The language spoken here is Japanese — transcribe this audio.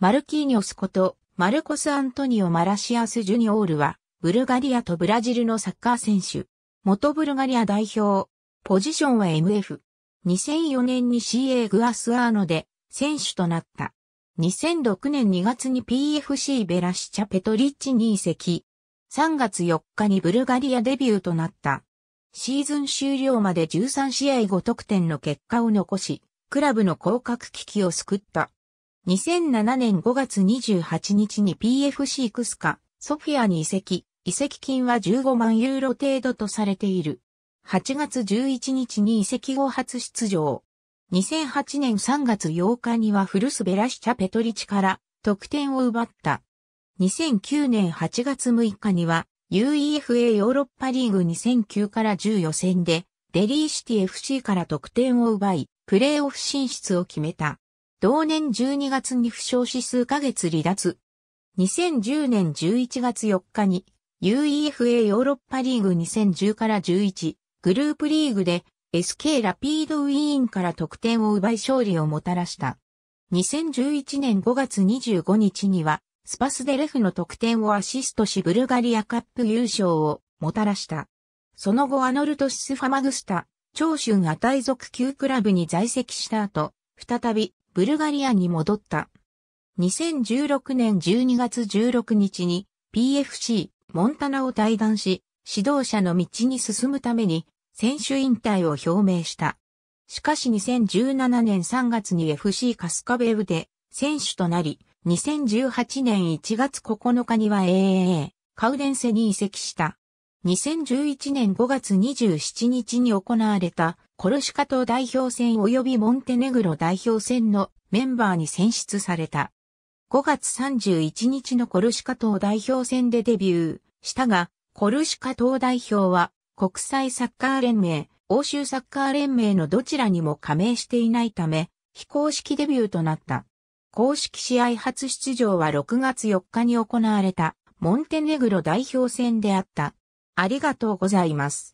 マルキーニョスこと、マルコス・アントニオ・マラシアス・ジュニオールは、ブルガリアとブラジルのサッカー選手。元ブルガリア代表。ポジションは MF。2004年に CA グアスアーノで選手となった。2006年2月に PFC ベラシチャ・ペトリッチに移籍。3月4日にブルガリアデビューとなった。シーズン終了まで13試合5得点の結果を残し、クラブの降格危機を救った。2007年5月28日に PFC クスカ、ソフィアに移籍、移籍金は15万ユーロ程度とされている。8月11日に移籍後初出場。2008年3月8日にはフルスベラシチャペトリチから得点を奪った。2009年8月6日には UEFA ヨーロッパリーグ2009から10予選でデリーシティ FC から得点を奪い、プレーオフ進出を決めた。同年12月に負傷し数ヶ月離脱。2010年11月4日に UEFA ヨーロッパリーグ2010から11グループリーグで SK ラピードウィーンから得点を奪い勝利をもたらした。2011年5月25日にはスパスデレフの得点をアシストしブルガリアカップ優勝をもたらした。その後アノルト・シスファマグスタ、長春アタイ族級クラブに在籍した後、再びブルガリアに戻った。2016年12月16日に PFC モンタナを退団し、指導者の道に進むために選手引退を表明した。しかし2017年3月に FC カスカベウで選手となり、2018年1月9日には AAA カウデンセに移籍した。2011年5月27日に行われたコルシカ島代表戦及びモンテネグロ代表戦のメンバーに選出された。5月31日のコルシカ島代表戦でデビューしたが、コルシカ島代表は国際サッカー連盟、欧州サッカー連盟のどちらにも加盟していないため、非公式デビューとなった。公式試合初出場は6月4日に行われたモンテネグロ代表戦であった。ありがとうございます。